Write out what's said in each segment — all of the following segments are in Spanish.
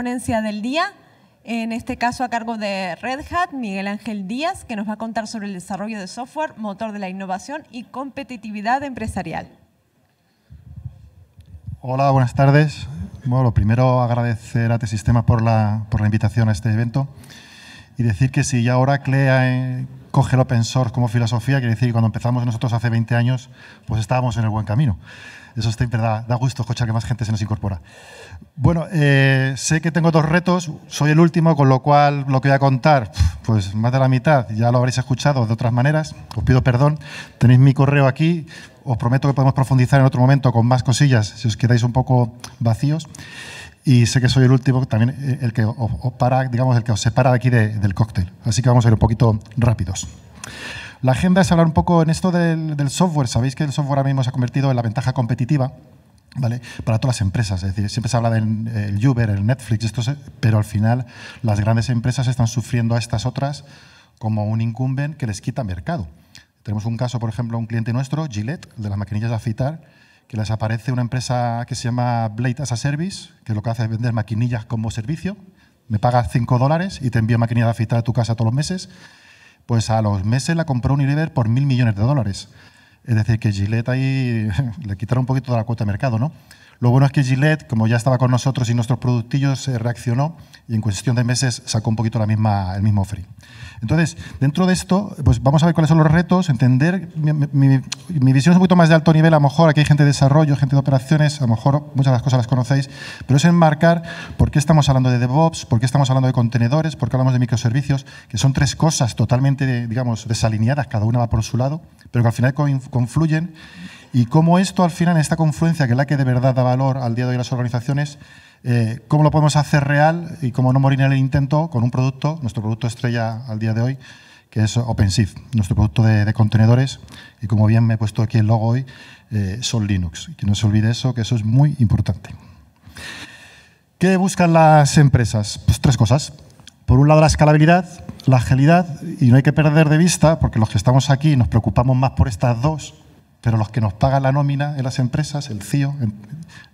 ponencia del día, en este caso a cargo de Red Hat, Miguel Ángel Díaz, que nos va a contar sobre el desarrollo de software, motor de la innovación y competitividad empresarial. Hola, buenas tardes. Bueno, lo primero agradecer a T-Sistema por la, por la invitación a este evento y decir que si ya Oracle eh, coge el open source como filosofía, quiere decir que cuando empezamos nosotros hace 20 años, pues estábamos en el buen camino. Eso está, verdad. da gusto escuchar que más gente se nos incorpora. Bueno, eh, sé que tengo dos retos, soy el último, con lo cual lo que voy a contar, pues más de la mitad, ya lo habréis escuchado de otras maneras, os pido perdón, tenéis mi correo aquí, os prometo que podemos profundizar en otro momento con más cosillas, si os quedáis un poco vacíos, y sé que soy el último, también eh, el que os, para, digamos, el que os separa de aquí del cóctel, así que vamos a ir un poquito rápidos. La agenda es hablar un poco en esto del, del software, sabéis que el software ahora mismo se ha convertido en la ventaja competitiva, para todas las empresas, es decir, siempre se habla del Uber, el Netflix, esto pero al final las grandes empresas están sufriendo a estas otras como un incumben que les quita mercado. Tenemos un caso, por ejemplo, un cliente nuestro, Gillette, de las maquinillas de afeitar, que les aparece una empresa que se llama Blade as a Service, que lo que hace es vender maquinillas como servicio. Me paga 5 dólares y te envío maquinilla de afeitar a tu casa todos los meses. Pues a los meses la compró Unilever por mil millones de dólares. Es decir, que Gillette ahí le quitaron un poquito de la cuota de mercado, ¿no? Lo bueno es que Gillette, como ya estaba con nosotros y nuestros productillos, eh, reaccionó y en cuestión de meses sacó un poquito la misma, el mismo free. Entonces, dentro de esto, pues vamos a ver cuáles son los retos, entender, mi, mi, visión es un poquito más de alto nivel, a lo mejor aquí hay gente de desarrollo, gente de operaciones, a lo mejor muchas de las cosas las conocéis, pero es enmarcar por qué estamos hablando de DevOps, por qué estamos hablando de contenedores, por qué hablamos de microservicios, que son tres cosas totalmente, digamos, desalineadas, cada una va por su lado pero que al final confluyen y cómo esto al final, esta confluencia que es la que de verdad da valor al día de hoy las organizaciones, eh, cómo lo podemos hacer real y cómo no morir en el intento con un producto, nuestro producto estrella al día de hoy, que es OpenShift, nuestro producto de, contenedores. Y como bien me he puesto aquí el logo hoy, eh, son Linux. que no se olvide eso, que eso es muy importante. ¿Qué buscan las empresas? Pues tres cosas. Por un lado, la escalabilidad, la agilidad, y no hay que perder de vista, porque los que estamos aquí nos preocupamos más por estas dos, pero los que nos pagan la nómina en las empresas, el CIO, e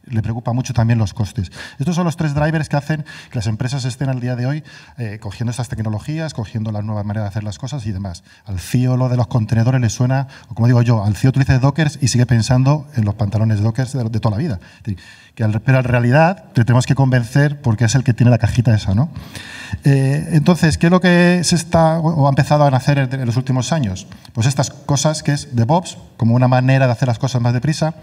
le preocupa mucho también los costes. Estos son los tres drivers que hacen que las empresas estén al día de hoy eh, cogiendo estas tecnologías, cogiendo la nueva manera de hacer las cosas y demás. Al CIO e lo de los contenedores le suena, o como digo yo, al CIO e utiliza Dockers y sigue pensando en los pantalones de Docker de, toda la vida. Que al, pero en realidad te tenemos que convencer porque es el que tiene la cajita esa. Eh, entonces, ¿qué es lo que se está o ha empezado a nacer en, en los últimos años? Pues estas cosas que es DevOps, como una manera de hacer las cosas más deprisa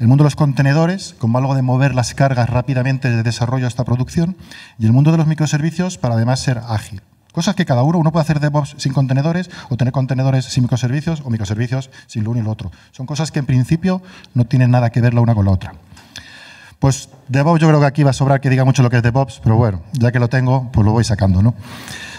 el mundo de los contenedores, como algo de mover las cargas rápidamente de desarrollo hasta producción, y el mundo de los microservicios para además ser ágil. Cosas que cada uno, uno puede hacer DevOps sin contenedores o tener contenedores sin microservicios o microservicios sin lo uno y lo otro. Son cosas que en principio no tienen nada que ver la una con la otra. Pues DevOps yo creo que aquí va a sobrar que diga mucho lo que es DevOps, pero bueno, ya que lo tengo, pues lo voy sacando, ¿no?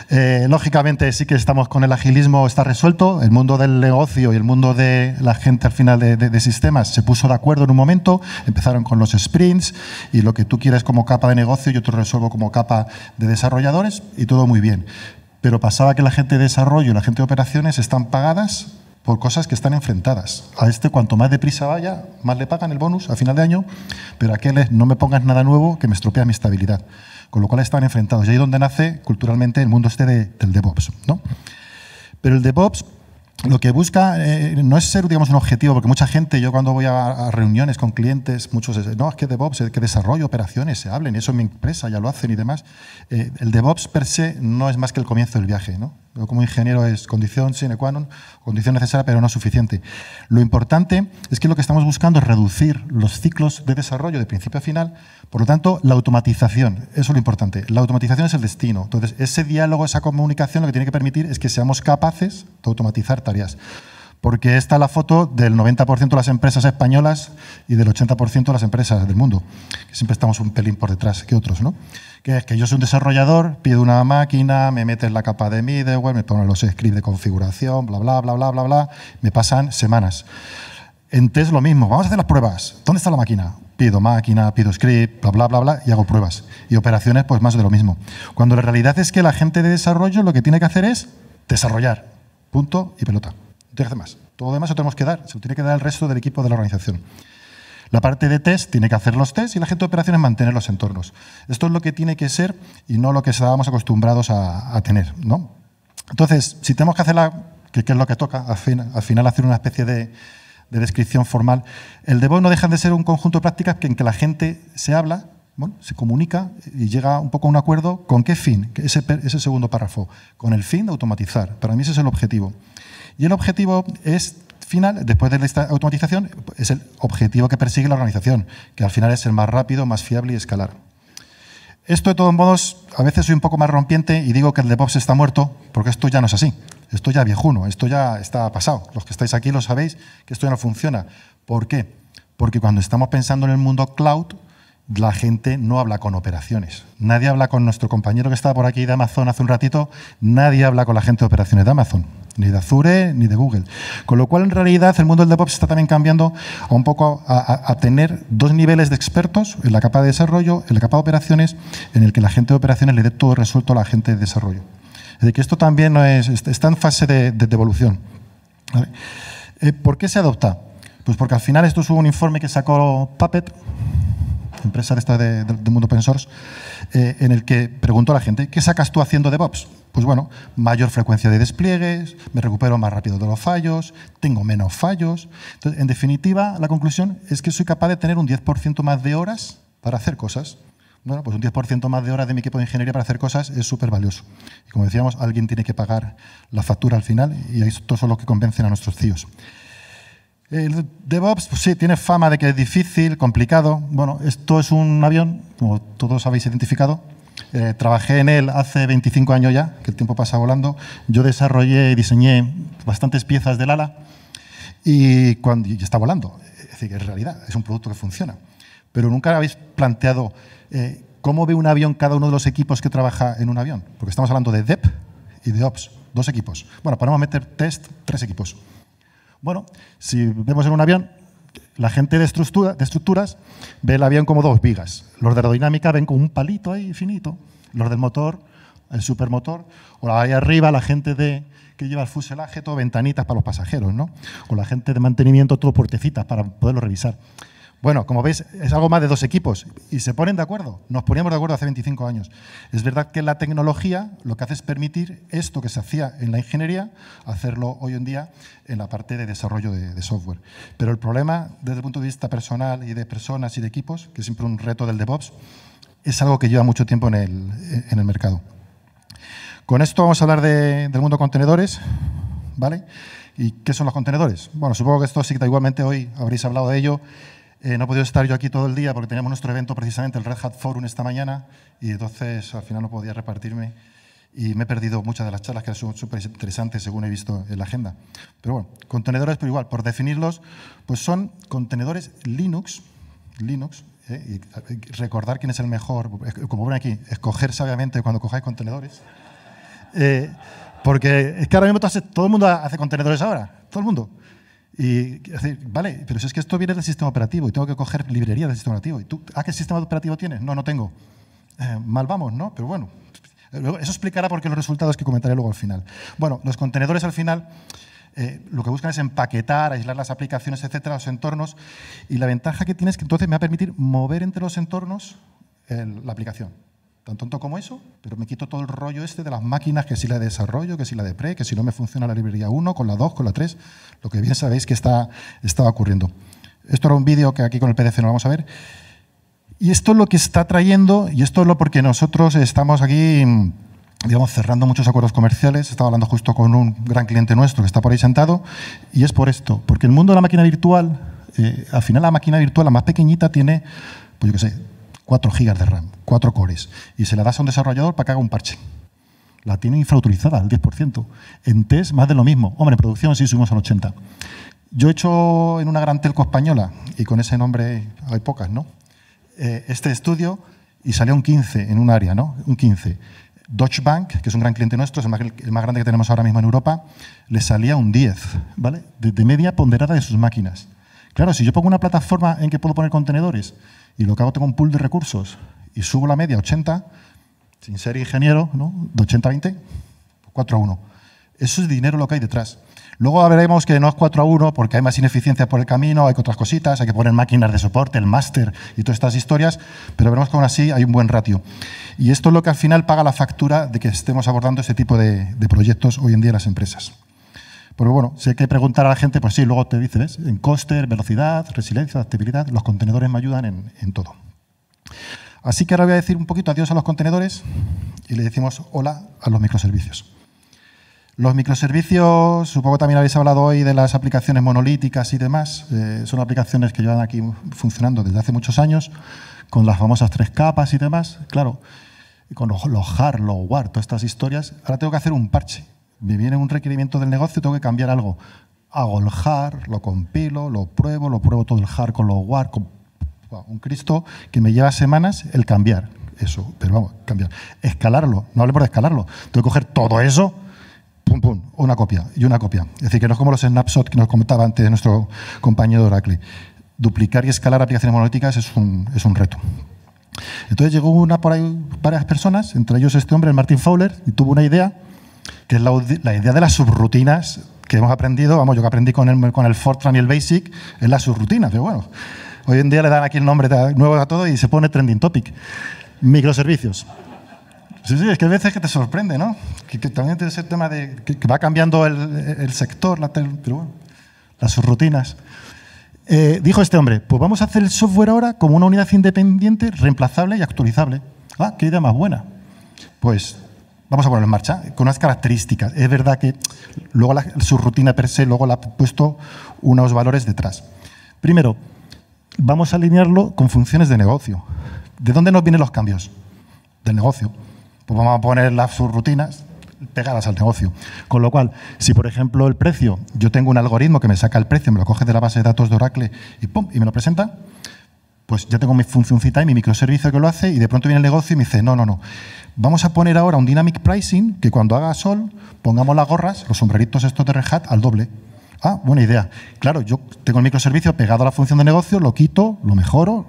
Eh, lógicamente sí que estamos con el agilismo, está resuelto, el mundo del negocio y el mundo de la gente al final de, sistemas se puso de acuerdo en un momento, empezaron con los sprints y lo que tú quieres como capa de negocio yo te resuelvo como capa de desarrolladores y todo muy bien. Pero pasaba que la gente de desarrollo y la gente de operaciones están pagadas por cosas que están enfrentadas. A este cuanto más deprisa vaya, más le pagan el bonus al final de año, pero a aquel es no me pongas nada nuevo que me estropea mi estabilidad con lo cual están enfrentados. Y ahí es donde nace culturalmente el mundo este de, del DevOps. ¿no? Pero el DevOps lo que busca eh, no es ser, digamos, un objetivo, porque mucha gente, yo cuando voy a, reuniones con clientes, muchos dicen, no, es que DevOps, es que desarrollo, operaciones, se hablen, eso en mi empresa ya lo hacen y demás. Eh, el DevOps per se no es más que el comienzo del viaje, ¿no? Yo como ingeniero es condición sine qua non, condición necesaria, pero no suficiente. Lo importante es que lo que estamos buscando es reducir los ciclos de desarrollo de principio a final, por lo tanto, la automatización, eso es lo importante. La automatización es el destino. Entonces, ese diálogo, esa comunicación, lo que tiene que permitir es que seamos capaces de automatizar porque está la foto del 90% de las empresas españolas y del 80% de las empresas del mundo. siempre estamos un pelín por detrás que otros, ¿no? Que es que yo soy un desarrollador, pido una máquina, me metes la capa de middleware, me ponen los scripts de configuración, bla, bla, bla, bla, bla, bla. Me pasan semanas. En test lo mismo, vamos a hacer las pruebas. ¿Dónde está la máquina? Pido máquina, pido script, bla, bla, bla, bla, y hago pruebas. Y operaciones, pues más de lo mismo. Cuando la realidad es que la gente de desarrollo lo que tiene que hacer es desarrollar, Punto y pelota. No tiene más. Todo lo demás lo tenemos que dar, se lo tiene que dar el resto del equipo de la organización. La parte de test tiene que hacer los test y la gente de operaciones mantener los entornos. Esto es lo que tiene que ser y no lo que estábamos acostumbrados a, tener. ¿no? Entonces, si tenemos que hacer la, que, es lo que toca, al, final hacer una especie de, descripción formal, el DevOps no deja de ser un conjunto de prácticas en que la gente se habla bueno, se comunica y llega un poco a un acuerdo con qué fin, ese, ese segundo párrafo, con el fin de automatizar. Para mí ese es el objetivo. Y el objetivo es final, después de la automatización, es el objetivo que persigue la organización, que al final es el más rápido, más fiable y escalar. Esto, de todos modos, a veces soy un poco más rompiente y digo que el DevOps está muerto, porque esto ya no es así. Esto ya viejuno, esto ya está pasado. Los que estáis aquí lo sabéis, que esto ya no funciona. ¿Por qué? Porque cuando estamos pensando en el mundo cloud, la gente no habla con operaciones. Nadie habla con nuestro compañero que estaba por aquí de Amazon hace un ratito, nadie habla con la gente de operaciones de Amazon, ni de Azure, ni de Google. Con lo cual, en realidad, el mundo del DevOps está también cambiando un poco a, tener dos niveles de expertos, en la capa de desarrollo, en la capa de operaciones, en el que la gente de operaciones le dé todo resuelto a la gente de desarrollo. Es decir, que esto también está en fase de, devolución. Eh, ¿Por qué se adopta? Pues porque al final esto es un informe que sacó Puppet, empresa esta de, del mundo open source, eh, en el que pregunto a la gente, ¿qué sacas tú haciendo DevOps? Pues bueno, mayor frecuencia de despliegues, me recupero más rápido de los fallos, tengo menos fallos. Entonces, en definitiva, la conclusión es que soy capaz de tener un 10% más de horas para hacer cosas. Bueno, pues un 10% más de horas de mi equipo de ingeniería para hacer cosas es súper valioso. Y como decíamos, alguien tiene que pagar la factura al final y esto son los que convencen a nuestros tíos. El DevOps, pues sí, tiene fama de que es difícil, complicado. Bueno, esto es un avión, como todos habéis identificado. Eh, trabajé en él hace 25 años ya, que el tiempo pasa volando. Yo desarrollé y diseñé bastantes piezas del ala y, cuando, está volando. Es decir, que es realidad, es un producto que funciona. Pero nunca habéis planteado eh, cómo ve un avión cada uno de los equipos que trabaja en un avión. Porque estamos hablando de Dev y de Ops, dos equipos. Bueno, no meter test, tres equipos. Bueno, si vemos en un avión, la gente de, estructuras ve el avión como dos vigas. Los de aerodinámica ven como un palito ahí finito. Los del motor, el supermotor. O ahí arriba la gente de que lleva el fuselaje, todo ventanitas para los pasajeros, ¿no? O la gente de mantenimiento, todo puertecitas para poderlo revisar. Bueno, como veis, es algo más de dos equipos y se ponen de acuerdo. Nos poníamos de acuerdo hace 25 años. Es verdad que la tecnología lo que hace es permitir esto que se hacía en la ingeniería, hacerlo hoy en día en la parte de desarrollo de, software. Pero el problema desde el punto de vista personal y de personas y de equipos, que es siempre un reto del DevOps, es algo que lleva mucho tiempo en el, mercado. Con esto vamos a hablar del mundo contenedores, ¿vale? ¿Y qué son los contenedores? Bueno, supongo que esto sí igualmente hoy habréis hablado de ello eh, no he podido estar yo aquí todo el día porque teníamos nuestro evento precisamente, el Red Hat Forum, esta mañana y entonces al final no podía repartirme y me he perdido muchas de las charlas que son súper interesantes según he visto en la agenda. Pero bueno, contenedores, pero igual, por definirlos, pues son contenedores Linux, Linux, eh, y recordar quién es el mejor, como ven aquí, escoger sabiamente cuando cojáis contenedores, eh, porque es que ahora mismo todo el mundo hace contenedores ahora, todo el mundo. Y, decir, vale, pero si es que esto viene del sistema operativo y tengo que coger librería del sistema operativo. ¿Y tú, ¿A ah, qué sistema operativo tienes? No, no tengo. Eh, mal vamos, ¿no? Pero bueno, eso explicará por qué los resultados que comentaré luego al final. Bueno, los contenedores al final eh, lo que buscan es empaquetar, aislar las aplicaciones, etcétera, los entornos. Y la ventaja que tiene es que entonces me va a permitir mover entre los entornos eh, la aplicación. Tan tonto como eso, pero me quito todo el rollo este de las máquinas, que si la de desarrollo, que si la de pre, que si no me funciona la librería 1, con la 2, con la 3, lo que bien sabéis que está, estaba ocurriendo. Esto era un vídeo que aquí con el PDF no vamos a ver. Y esto es lo que está trayendo, y esto es lo porque nosotros estamos aquí digamos, cerrando muchos acuerdos comerciales. Estaba hablando justo con un gran cliente nuestro que está por ahí sentado, y es por esto, porque el mundo de la máquina virtual, eh, al final la máquina virtual, la más pequeñita, tiene, pues yo qué sé, 4 GB de RAM, 4 cores, y se la das a un desarrollador para que haga un parche. La tiene infrautilizada al 10%. En test, más de lo mismo. Hombre, en producción sí subimos al 80%. Yo he hecho en una gran telco española, y con ese nombre hay pocas, ¿no? Eh, este estudio y salió un 15 en un área, ¿no? Un 15. Deutsche Bank, que es un gran cliente nuestro, es el más, grande que tenemos ahora mismo en Europa, le salía un 10, ¿vale? de media ponderada de sus máquinas. Claro, si yo pongo una plataforma en que puedo poner contenedores y lo que hago tengo un pool de recursos y subo la media a 80, sin ser ingeniero, ¿no? de 80 a 20, 4 a 1. Eso es dinero lo que hay detrás. Luego veremos que no es 4 a 1 porque hay más ineficiencia por el camino, hay otras cositas, hay que poner máquinas de soporte, el máster y todas estas historias, pero veremos que aún así hay un buen ratio. Y esto es lo que al final paga la factura de que estemos abordando este tipo de, de proyectos hoy en día en las empresas. Pero bueno, si hay que preguntar a la gente, pues sí, luego te dice, ¿ves? En coster, velocidad, resiliencia, adaptabilidad, los contenedores me ayudan en, todo. Así que ahora voy a decir un poquito adiós a los contenedores y le decimos hola a los microservicios. Los microservicios, supongo también habéis hablado hoy de las aplicaciones monolíticas y demás. Eh, son aplicaciones que llevan aquí funcionando desde hace muchos años, con las famosas tres capas y demás. Claro, con los, los hard, los war, todas estas historias. Ahora tengo que hacer un parche me viene un requerimiento del negocio, tengo que cambiar algo. Hago el hard, lo compilo, lo pruebo, lo pruebo todo el hard con los war, con un Cristo que me lleva semanas el cambiar eso, pero vamos, cambiar. Escalarlo, no hable por escalarlo. Tengo que coger todo eso, pum, pum, una copia y una copia. Es decir, que no es como los snapshots que nos comentaba antes nuestro compañero de Oracle. Duplicar y escalar aplicaciones monolíticas es un, es un reto. Entonces llegó una por ahí, varias personas, entre ellos este hombre, el Martin Fowler, y tuvo una idea que es la, idea de las subrutinas que hemos aprendido, vamos, yo que aprendí con el, con el Fortran y el Basic, es la subrutinas, pero bueno, hoy en día le dan aquí el nombre nuevo a todo y se pone trending topic. Microservicios. Sí, sí, es que a veces que te sorprende, ¿no? Que, también tiene el tema de que, va cambiando el, sector, la pero bueno, las subrutinas. Eh, dijo este hombre, pues vamos a hacer el software ahora como una unidad independiente, reemplazable y actualizable. Ah, qué idea más buena. Pues vamos a ponerlo en marcha, con unas características. Es verdad que luego la, su rutina per se, luego la ha puesto unos valores detrás. Primero, vamos a alinearlo con funciones de negocio. ¿De dónde nos vienen los cambios? Del negocio. Pues vamos a poner las subrutinas pegadas al negocio. Con lo cual, si por ejemplo el precio, yo tengo un algoritmo que me saca el precio, me lo coge de la base de datos de Oracle y, pum, y me lo presenta, pues ya tengo mi funcioncita y mi microservicio que lo hace y de pronto viene el negocio y me dice, no, no, no, vamos a poner ahora un dynamic pricing que cuando haga sol pongamos las gorras, los sombreritos estos de Red al doble. Ah, buena idea. Claro, yo tengo el microservicio pegado a la función de negocio, lo quito, lo mejoro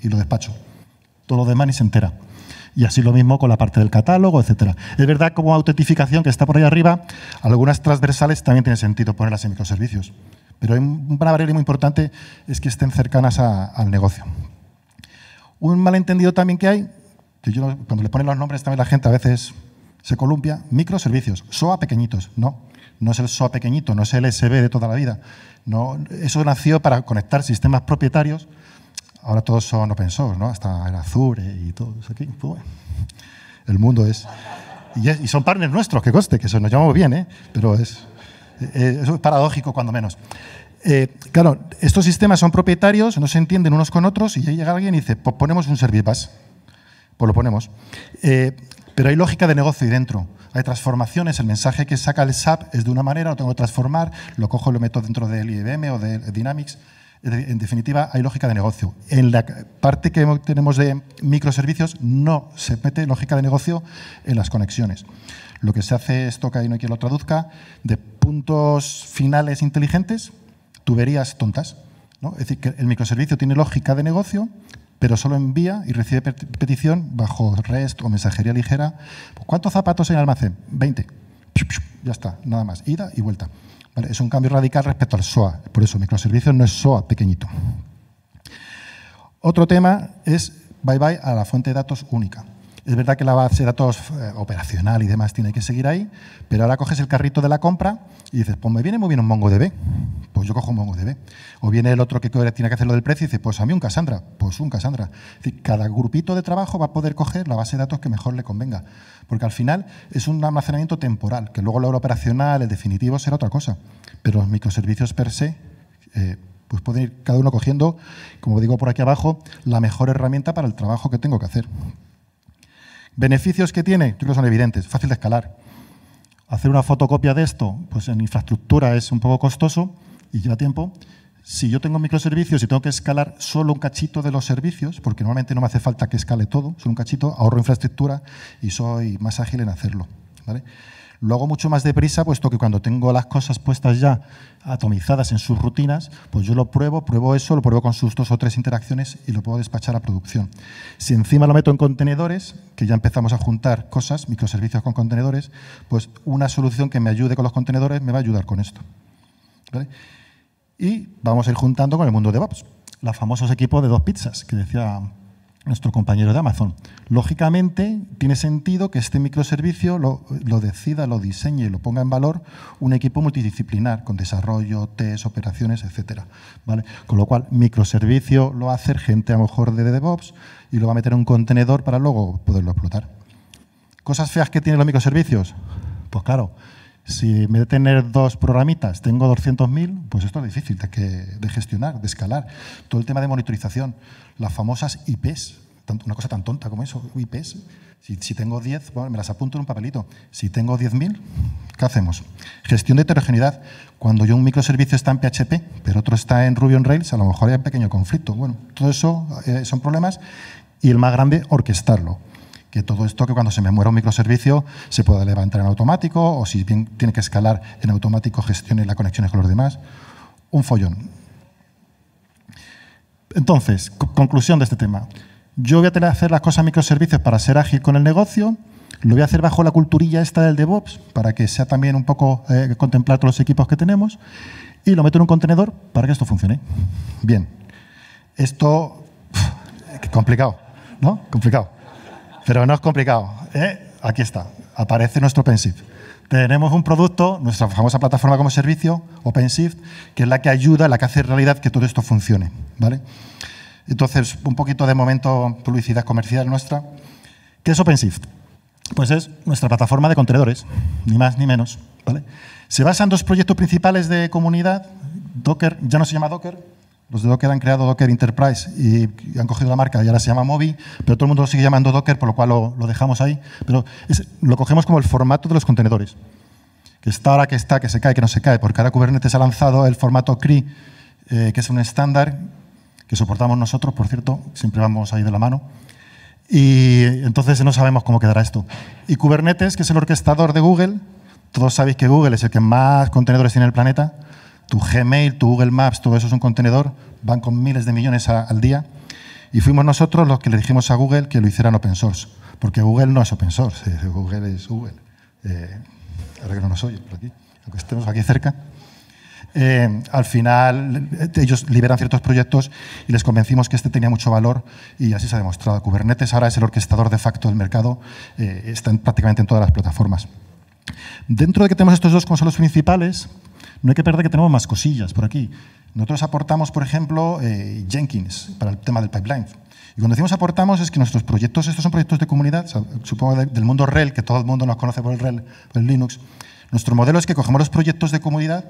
y lo despacho. Todo lo demás ni se entera. Y así lo mismo con la parte del catálogo, etcétera. Es verdad, como autentificación que está por ahí arriba, algunas transversales también tienen sentido ponerlas en microservicios. Pero una barrera muy importante es que estén cercanas al negocio. Un malentendido también que hay, que cuando le ponen los nombres también la gente a veces se columpia, microservicios, SOA pequeñitos, no. No es el SOA pequeñito, no es el SB de toda la vida. No, eso nació para conectar sistemas propietarios. Ahora todos son open source, ¿no? Hasta el Azure y todo pues, El mundo es... Y, son partners nuestros, que coste, que eso nos llamamos bien, ¿eh? Pero es... Eh, eso es paradójico, cuando menos. Eh, claro, estos sistemas son propietarios, no se entienden unos con otros, y llega alguien y dice, pues ponemos un service bus. Pues lo ponemos. Eh, pero hay lógica de negocio ahí dentro. Hay transformaciones, el mensaje que saca el SAP es de una manera, lo tengo que transformar, lo cojo y lo meto dentro del IBM o de Dynamics. En definitiva, hay lógica de negocio. En la parte que tenemos de microservicios no se mete lógica de negocio en las conexiones. Lo que se hace, es toca y no hay quien lo traduzca, puntos finales inteligentes, tuberías tontas. Es decir, que el microservicio tiene lógica de negocio, pero solo envía y recibe petición bajo REST o mensajería ligera. ¿Cuántos zapatos en el almacén? 20. Ya está, nada más. Ida y vuelta. es un cambio radical respecto al SOA. Por eso, microservicio no es SOA pequeñito. Otro tema es bye bye a la fuente de datos única. Es verdad que la base de datos eh, operacional y demás tiene que seguir ahí, pero ahora coges el carrito de la compra y dices, pues me viene muy bien un MongoDB, pues yo cojo un MongoDB. O viene el otro que tiene que hacer lo del precio y dice, pues a mí un Cassandra, pues un Cassandra. Es decir, cada grupito de trabajo va a poder coger la base de datos que mejor le convenga, porque al final es un almacenamiento temporal, que luego lo operacional, el definitivo, será otra cosa. Pero los microservicios per se... Eh, pues pueden ir cada uno cogiendo, como digo por aquí abajo, la mejor herramienta para el trabajo que tengo que hacer. ¿Beneficios que tiene? Yo creo que son evidentes, fácil de escalar. Hacer una fotocopia de esto, pues en infraestructura es un poco costoso y lleva tiempo. Si yo tengo microservicios y tengo que escalar solo un cachito de los servicios, porque normalmente no me hace falta que escale todo, solo un cachito, ahorro infraestructura y soy más ágil en hacerlo. ¿vale? Lo hago mucho más deprisa, puesto que cuando tengo las cosas puestas ya atomizadas en sus rutinas, pues yo lo pruebo, pruebo eso, lo pruebo con sus dos o tres interacciones y lo puedo despachar a producción. Si encima lo meto en contenedores, que ya empezamos a juntar cosas, microservicios con contenedores, pues una solución que me ayude con los contenedores me va a ayudar con esto. Y vamos a ir juntando con el mundo de DevOps, los famosos equipos de dos pizzas que decía nuestro compañero de Amazon. Lógicamente, tiene sentido que este microservicio lo, decida, lo diseñe y lo ponga en valor un equipo multidisciplinar con desarrollo, test, operaciones, etcétera. ¿Vale? Con lo cual, microservicio lo hace hacer gente a lo mejor de DevOps y lo va a meter en un contenedor para luego poderlo explotar. ¿Cosas feas que tienen los microservicios? Pues claro, si en vez de tener dos programitas tengo 200.000, pues esto es difícil de, gestionar, de escalar. Todo el tema de monitorización, las famosas IPs, una cosa tan tonta como eso, IPs. Si, tengo 10, me las apunto en un papelito. Si tengo 10.000, ¿qué hacemos? Gestión de heterogeneidad. Cuando yo un microservicio está en PHP, pero otro está en Ruby on Rails, a lo mejor hay un pequeño conflicto. Bueno, todo eso eh, son problemas y el más grande, orquestarlo que todo esto, que cuando se me muera un microservicio, se pueda levantar en automático o si bien tiene que escalar en automático, gestione las conexiones con los demás. Un follón. Entonces, conclusión de este tema. Yo voy a tener que hacer las cosas microservicios para ser ágil con el negocio. Lo voy a hacer bajo la culturilla esta del DevOps, para que sea también un poco eh, contemplar todos los equipos que tenemos. Y lo meto en un contenedor para que esto funcione. Bien. Esto, complicado, ¿no? Complicado. Pero no es complicado. ¿eh? Aquí está, aparece nuestro OpenShift. Tenemos un producto, nuestra famosa plataforma como servicio, OpenShift, que es la que ayuda, la que hace realidad que todo esto funcione. ¿vale? Entonces, un poquito de momento publicidad comercial nuestra. ¿Qué es OpenShift? Pues es nuestra plataforma de contenedores, ni más ni menos. ¿vale? Se basa en dos proyectos principales de comunidad. Docker, ya no se llama Docker, los de Docker han creado Docker Enterprise y han cogido la marca y ahora se llama Mobi, pero todo el mundo lo sigue llamando Docker, por lo cual lo, dejamos ahí. Pero lo cogemos como el formato de los contenedores. Que está ahora, que está, que se cae, que no se cae. Porque ahora Kubernetes ha lanzado el formato CRI, eh, que es un estándar que soportamos nosotros, por cierto, siempre vamos ahí de la mano. Y entonces no sabemos cómo quedará esto. Y Kubernetes, que es el orquestador de Google, todos sabéis que Google es el que más contenedores tiene en el planeta, tu Gmail, tu Google Maps, todo eso es un contenedor, van con miles de millones al día. Y fuimos nosotros los que le dijimos a Google que lo hicieran open source, porque Google no es open source, Google es Google. Eh, ahora que no nos oye por aquí, aunque estemos aquí cerca. Eh, al final ellos liberan ciertos proyectos y les convencimos que este tenía mucho valor y así se ha demostrado. Kubernetes ahora es el orquestador de facto del mercado, eh, está prácticamente en todas las plataformas. Dentro de que tenemos estos dos consolos principales, no hay que perder que tenemos más cosillas por aquí. Nosotros aportamos, por ejemplo, eh, Jenkins para el tema del pipeline. Y cuando decimos aportamos es que nuestros proyectos, estos son proyectos de comunidad, supongo del mundo RHEL, que todo el mundo nos conoce por el real por el Linux. Nuestro modelo es que cogemos los proyectos de comunidad,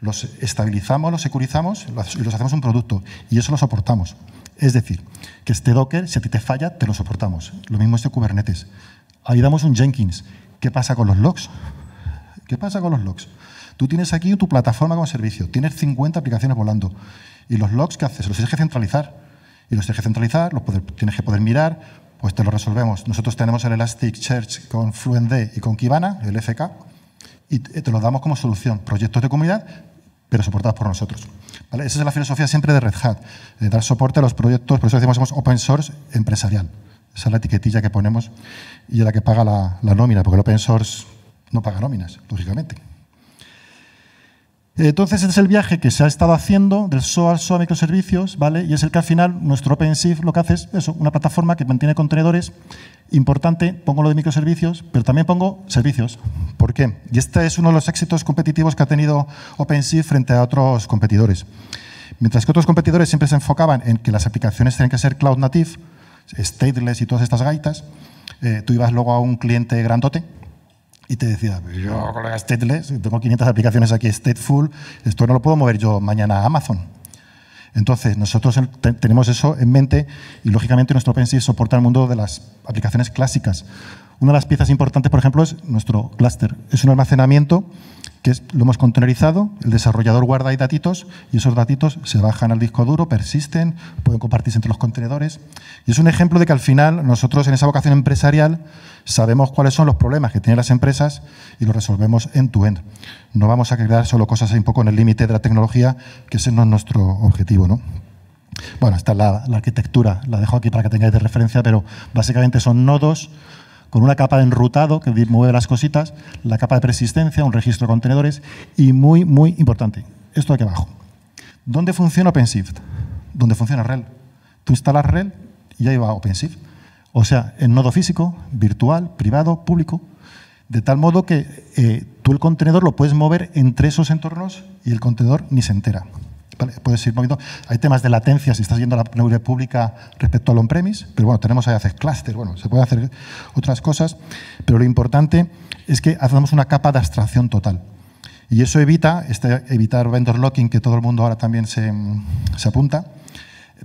los estabilizamos, los securizamos y los hacemos un producto. Y eso lo soportamos. Es decir, que este Docker, si a ti te falla, te lo soportamos. Lo mismo este Kubernetes. Ahí damos un Jenkins ¿Qué pasa con los logs? ¿Qué pasa con los logs? Tú tienes aquí tu plataforma como servicio, tienes 50 aplicaciones volando. ¿Y los logs qué haces? Los tienes que centralizar. Y los tienes que centralizar, los tienes que poder mirar, pues te lo resolvemos. Nosotros tenemos el Elastic Elasticsearch con FluentD y con Kibana, el FK, y te lo damos como solución. Proyectos de comunidad, pero soportados por nosotros. Esa es la filosofía siempre de Red Hat, de dar soporte a los proyectos, por eso decimos open source empresarial. Esa es la etiquetilla que ponemos y es la que paga la, nómina, porque el open source no paga nóminas, lógicamente. Entonces, este es el viaje que se ha estado haciendo del SOA al SOA microservicios, ¿vale? Y es el que al final nuestro OpenShift lo que hace es eso, una plataforma que mantiene contenedores. Importante, pongo lo de microservicios, pero también pongo servicios. ¿Por qué? Y este es uno de los éxitos competitivos que ha tenido OpenShift frente a otros competidores. Mientras que otros competidores siempre se enfocaban en que las aplicaciones tenían que ser cloud native, stateless y todas estas gaitas, eh, tú ibas luego a un cliente grandote y te decía, pues yo colega stateless, tengo 500 aplicaciones aquí stateful, esto no lo puedo mover yo mañana a Amazon. Entonces, nosotros tenemos eso en mente y, lógicamente, nuestro OpenSea soporta el mundo de las aplicaciones clásicas. Una de las piezas importantes, por ejemplo, es nuestro clúster. Es un almacenamiento que lo hemos contenerizado, el desarrollador guarda ahí datitos y esos datitos se bajan al disco duro, persisten, pueden compartirse entre los contenedores. Y es un ejemplo de que al final nosotros en esa vocación empresarial sabemos cuáles son los problemas que tienen las empresas y los resolvemos en tu end No vamos a crear solo cosas un poco en el límite de la tecnología, que ese no es nuestro objetivo. ¿no? Bueno, esta es la, la arquitectura, la dejo aquí para que tengáis de referencia, pero básicamente son nodos con una capa de enrutado que mueve las cositas, la capa de persistencia, un registro de contenedores y muy, muy importante, esto de aquí abajo. ¿Dónde funciona OpenShift? ¿Dónde funciona RHEL? Tú instalas RHEL y ahí va OpenShift. O sea, en nodo físico, virtual, privado, público, de tal modo que eh, tú el contenedor lo puedes mover entre esos entornos y el contenedor ni se entera. Hay temas de latencia si estás yendo a la nube pública respecto al on-premise, pero bueno, tenemos ahí hacer clúster, bueno, se puede hacer otras cosas, pero lo importante es que hacemos una capa de abstracción total. Y eso evita, este, evitar vendor locking, que todo el mundo ahora también se, apunta,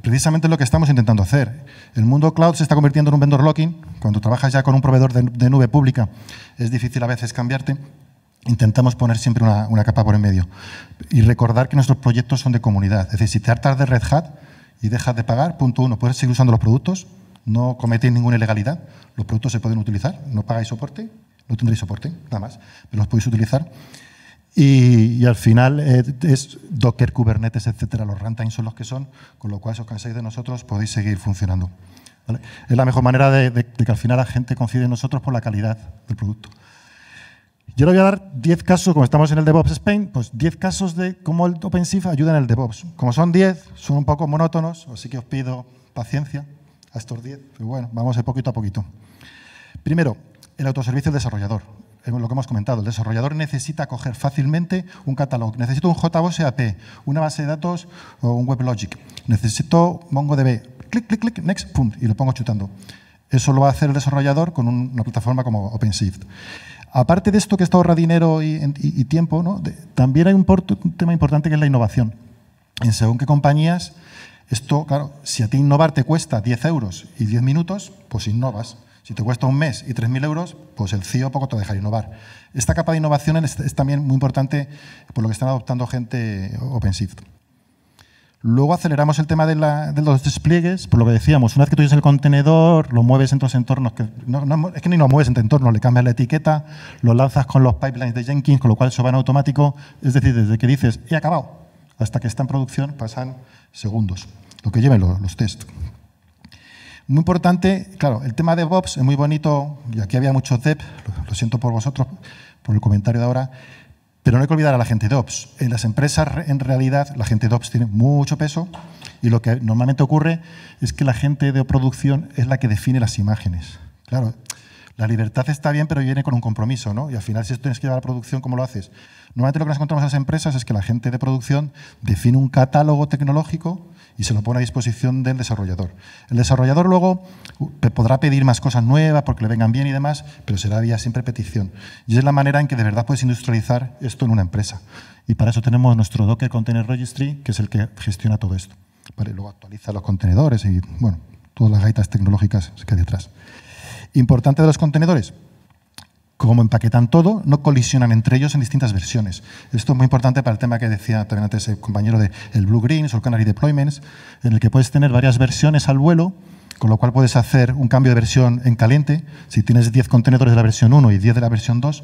precisamente lo que estamos intentando hacer. El mundo cloud se está convirtiendo en un vendor locking. Cuando trabajas ya con un proveedor de, de nube pública, es difícil a veces cambiarte intentamos poner siempre una, capa por en medio. Y recordar que nuestros proyectos son de comunidad. Es decir, si te hartas de Red Hat y dejas de pagar, punto uno, puedes seguir usando los productos, no cometéis ninguna ilegalidad, los productos se pueden utilizar, no pagáis soporte, no tendréis soporte, nada más, pero los podéis utilizar. Y, al final eh, es Docker, Kubernetes, etcétera, los runtime son los que son, con lo cual si os cansáis de nosotros podéis seguir funcionando. Es la mejor manera de que al final la gente confíe en nosotros por la calidad del producto. Yo le voy a dar 10 casos, como estamos en el DevOps Spain, pues 10 casos de cómo el OpenShift ayuda en el DevOps. Como son 10, son un poco monótonos, así que os pido paciencia a estos 10. Pero pues bueno, vamos de poquito a poquito. Primero, el autoservicio del desarrollador. Eh, lo que hemos comentado, el desarrollador necesita coger fácilmente un catálogo. Necesito un JBoss e AP, una base de datos o un WebLogic. Necesito MongoDB. Clic, clic, clic, next, pum, y lo pongo chutando. Eso lo va a hacer el desarrollador con una plataforma como OpenShift. Aparte de esto que esto ahorra dinero y, tiempo, también hay un, tema importante que es la innovación. En según qué compañías, esto, claro, si a ti innovar te cuesta 10 euros y 10 minutos, pues innovas. Si te cuesta un mes y 3.000 euros, pues el CEO poco te deja innovar. Esta capa de innovación es, es también muy importante por lo que están adoptando gente OpenShift. Luego aceleramos el tema de, los despliegues, por lo que decíamos, una vez que tú tienes el contenedor, lo mueves en otros entornos, es que ni lo mueves entre entornos, le cambias la etiqueta, lo lanzas con los pipelines de Jenkins, con lo cual eso va en automático, es decir, desde que dices he acabado hasta que está en producción pasan segundos, lo que lleven los, los test. Muy importante, claro, el tema de DevOps es muy bonito, y aquí había mucho dev, lo siento por vosotros, por el comentario de ahora, pero no hay que olvidar a la gente de OPS. En las empresas, en realidad, la gente de OPS tiene mucho peso y lo que normalmente ocurre es que la gente de producción es la que define las imágenes. Claro, la libertad está bien, pero viene con un compromiso, ¿no? Y al final, si esto tienes que llevar a la producción, ¿cómo lo haces? Normalmente lo que nos encontramos en las empresas es que la gente de producción define un catálogo tecnológico y se lo pone a disposición del desarrollador. El desarrollador luego podrá pedir más cosas nuevas porque le vengan bien y demás, pero será vía siempre petición. Y es la manera en que de verdad puedes industrializar esto en una empresa. Y para eso tenemos nuestro Docker Container Registry, que es el que gestiona todo esto. luego actualiza los contenedores y bueno, todas las gaitas tecnológicas que hay detrás. Importante de los contenedores, como empaquetan todo, no colisionan entre ellos en distintas versiones. Esto es muy importante para el tema que decía también antes el compañero del el Blue Green, o Canary Deployments, en el que puedes tener varias versiones al vuelo, con lo cual puedes hacer un cambio de versión en caliente. Si tienes 10 contenedores de la versión 1 y 10 de la versión 2,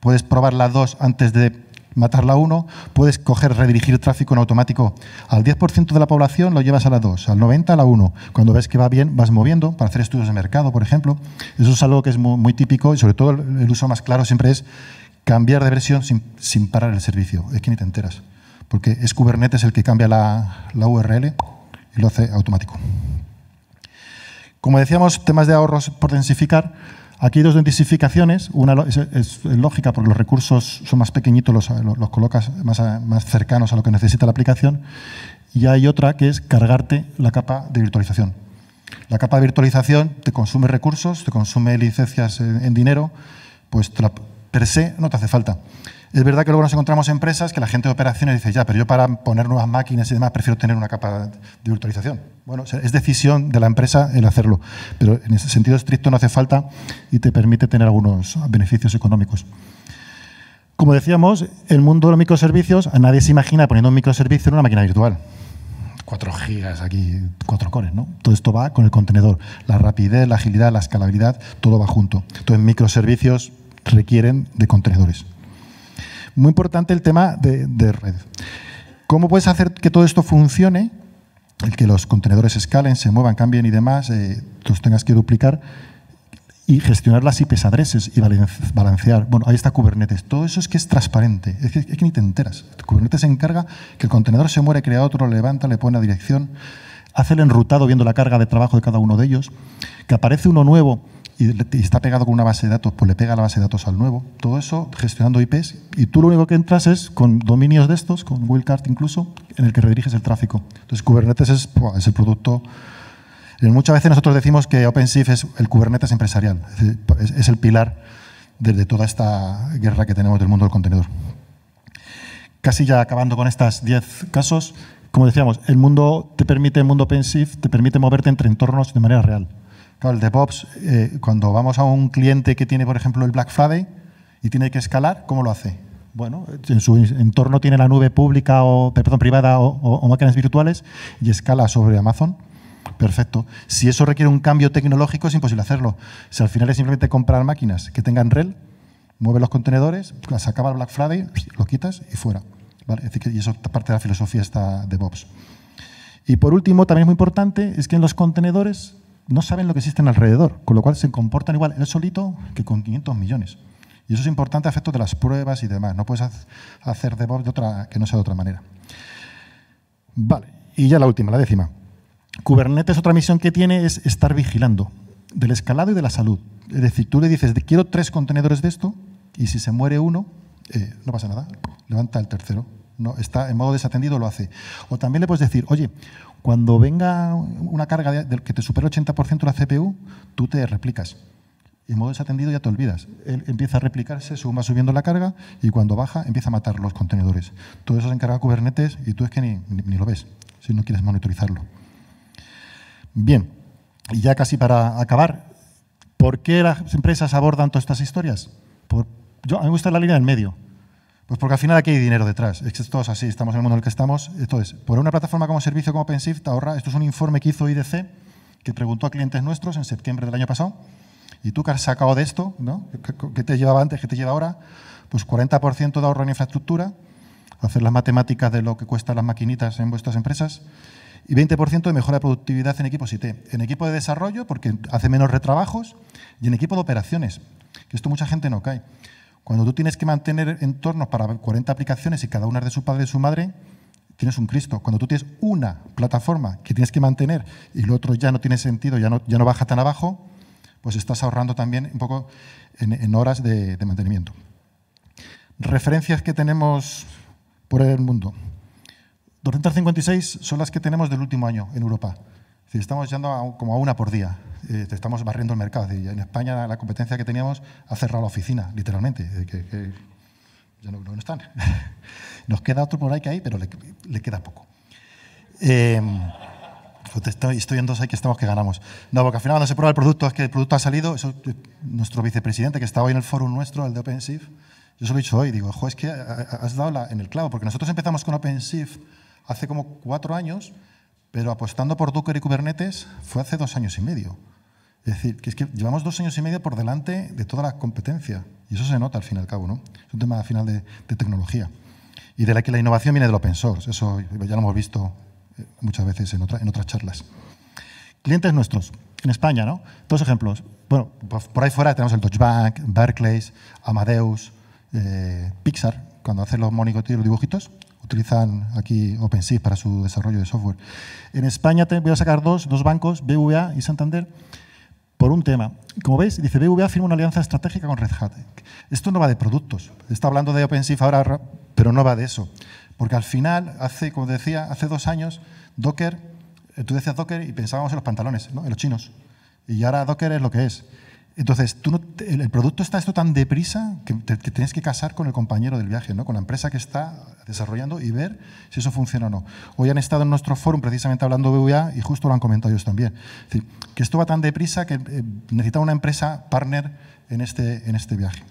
puedes probar la 2 antes de Matar la 1, puedes coger, redirigir tráfico en automático al 10% de la población, lo llevas a la 2, al 90 a la 1. Cuando ves que va bien, vas moviendo para hacer estudios de mercado, por ejemplo. Eso es algo que es muy, típico y sobre todo el, uso más claro siempre es cambiar de versión sin, parar el servicio. Es que ni te enteras, porque es Kubernetes el que cambia la, la URL y lo hace automático. Como decíamos, temas de ahorros por densificar Aquí hay dos densificaciones. Una es, lógica porque los recursos son más pequeñitos, los, los, colocas más, más cercanos a lo que necesita la aplicación. Y hay otra que es cargarte la capa de virtualización. La capa de virtualización te consume recursos, te consume licencias en, dinero, pues la, per se no te hace falta. Es verdad que luego nos encontramos empresas que la gente de operaciones dice, ya, pero yo para poner nuevas máquinas y demás prefiero tener una capa de virtualización. Bueno, es decisión de la empresa el hacerlo, pero en ese sentido estricto no hace falta y te permite tener algunos beneficios económicos. Como decíamos, el mundo de los microservicios, a nadie se imagina poniendo un microservicio en una máquina virtual. Cuatro gigas aquí, cuatro cores, ¿no? Todo esto va con el contenedor. La rapidez, la agilidad, la escalabilidad, todo va junto. Entonces, microservicios requieren de contenedores. Muy importante el tema de, de red. ¿Cómo puedes hacer que todo esto funcione? El que los contenedores escalen, se muevan, cambien y demás, eh, los tengas que duplicar y gestionar las IPs adreses y balancear. Bueno, ahí está Kubernetes. Todo eso es que es transparente, es que, que ni te enteras. Kubernetes se encarga que el contenedor se muere, crea otro, lo levanta, le pone la dirección, hace el enrutado viendo la carga de trabajo de cada uno de ellos, que aparece uno nuevo y, está pegado con una base de datos, pues le pega la base de datos al nuevo. Todo eso gestionando IPs y tú lo único que entras es con dominios de estos, con wildcard incluso, en el que rediriges el tráfico. Entonces Kubernetes es, el producto... Eh, muchas veces nosotros decimos que OpenShift es el Kubernetes empresarial, es, el pilar desde toda esta guerra que tenemos del mundo del contenedor. Casi ya acabando con estas 10 casos, como decíamos, el mundo te permite, el mundo OpenShift te permite moverte entre entornos de manera real. Claro, el DevOps, eh, cuando vamos a un cliente que tiene, por ejemplo, el Black Friday y tiene que escalar, ¿cómo lo hace? Bueno, en su entorno tiene la nube pública o, eh, perdón, privada o, máquinas virtuales y escala sobre Amazon. Perfecto. Si eso requiere un cambio tecnológico, es imposible hacerlo. Si al final es simplemente comprar máquinas que tengan REL, mueve los contenedores, las acaba el Black Friday, lo quitas y fuera. y eso parte de la filosofía está de DevOps. Y por último, también es muy importante, es que en los contenedores no saben lo que existen alrededor, con lo cual se comportan igual él solito que con 500 millones. Y eso es importante a efectos de las pruebas y demás. No puedes hacer DevOps de otra, que no sea de otra manera. Vale, y ya la última, la décima. Kubernetes, otra misión que tiene es estar vigilando del escalado y de la salud. Es decir, tú le dices, quiero tres contenedores de esto, y si se muere uno, eh, no pasa nada, levanta el tercero. No, está en modo desatendido, lo hace. O también le puedes decir, oye, cuando venga una carga que te supera el 80% la CPU, tú te replicas. En modo desatendido ya te olvidas. Él empieza a replicarse, según va subiendo la carga, y cuando baja empieza a matar los contenedores. Todo eso se encarga Kubernetes y tú es que ni, lo ves, si no quieres monitorizarlo. Bien, y ya casi para acabar, ¿por qué las empresas abordan todas estas historias? Por, yo, a mí me gusta la línea del medio. Pues porque al final aquí hay dinero detrás. Esto es así, estamos en el mundo en el que estamos. Entonces, por una plataforma como servicio como OpenShift ahorra. Esto es un informe que hizo IDC que preguntó a clientes nuestros en septiembre del año pasado. ¿Y tú que has sacado de esto? ¿no? ¿Qué te llevaba antes? ¿Qué te lleva ahora? Pues 40% de ahorro en infraestructura, hacer las matemáticas de lo que cuestan las maquinitas en vuestras empresas y 20% de mejora de productividad en equipos IT. En equipo de desarrollo, porque hace menos retrabajos, y en equipo de operaciones, que esto mucha gente no cae. Cuando tú tienes que mantener entornos para 40 aplicaciones y cada una es de su padre y de su madre, tienes un Cristo. Cuando tú tienes una plataforma que tienes que mantener y lo otro ya no tiene sentido, ya no, ya no baja tan abajo, pues estás ahorrando también un poco en, horas de, mantenimiento. Referencias que tenemos por el mundo. 256 son las que tenemos del último año en Europa. Es decir, estamos yendo como a una por día. Eh, te estamos barriendo el mercado. Es en España la competencia que teníamos ha cerrado la oficina, literalmente. que, ya no, están. Nos queda otro por ahí que hay, pero le, queda poco. Em, pues estoy, estoy, en dos ahí que estamos que ganamos. No, porque al final cuando se prueba el producto es que el producto ha salido. Eso, eh, nuestro vicepresidente que está hoy en el foro nuestro, el de OpenShift, yo se lo he dicho hoy. Digo, es que has dado en el clavo, porque nosotros empezamos con OpenShift hace como cuatro años pero apostando por Docker y Kubernetes fue hace dos años y medio. Es decir, que es que llevamos dos años y medio por delante de toda la competencia. Y eso se nota al fin y al cabo, ¿no? Es un tema al final de, tecnología. Y de la que la innovación viene de open source. Eso ya lo hemos visto eh, muchas veces en, otras charlas. Clientes nuestros. En España, ¿no? Dos ejemplos. Bueno, por ahí fuera tenemos el Deutsche Bank, Barclays, Amadeus, eh, Pixar, cuando hacen los y los dibujitos utilizan aquí OpenShift para su desarrollo de software. En España voy a sacar dos, dos bancos, BVA y Santander, por un tema. Como veis, dice BVA firma una alianza estratégica con Red Hat. Esto no va de productos. Está hablando de OpenShift ahora, pero no va de eso. Porque al final, hace, como decía, hace dos años, Docker, eh, tú decías Docker y pensábamos en los pantalones, en los chinos. Y ahora Docker es lo que es. Entonces, el producto está esto tan deprisa que tienes que casar con el compañero del viaje, ¿no? con la empresa que está desarrollando y ver si eso funciona o no. Hoy han estado en nuestro foro precisamente hablando de BVA y justo lo han comentado ellos también. que esto va tan deprisa que eh, necesita una empresa partner en este, en este viaje.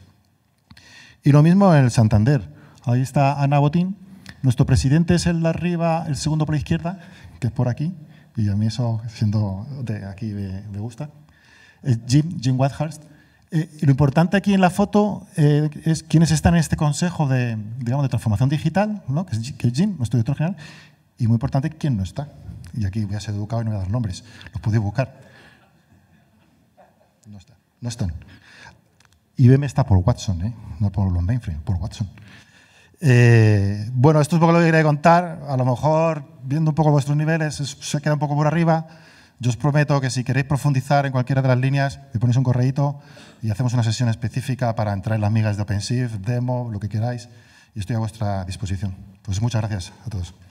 Y lo mismo en el Santander. Ahí está Ana Botín. Nuestro presidente es el de arriba, el segundo por la izquierda, que es por aquí. Y a mí eso, siendo de aquí, me gusta. Eh, Jim, Jim Whitehurst. Eh, lo importante aquí en la foto eh, es quiénes están en este consejo de, digamos, de transformación digital, ¿no? que, es, Jim, nuestro director general, y muy importante quién no está. Y aquí voy a ser educado y no voy a dar nombres, los podéis buscar. No está. No están. IBM está por Watson, no por los mainframes, por Watson. bueno, esto es poco lo que quería contar. A lo mejor, viendo un poco vuestros niveles, se queda un poco por arriba. Yo os prometo que si queréis profundizar en cualquiera de las líneas, me ponéis un correíto y hacemos una sesión específica para entrar en las migas de OpenShift, demo, lo que queráis, y estoy a vuestra disposición. Pues muchas gracias a todos.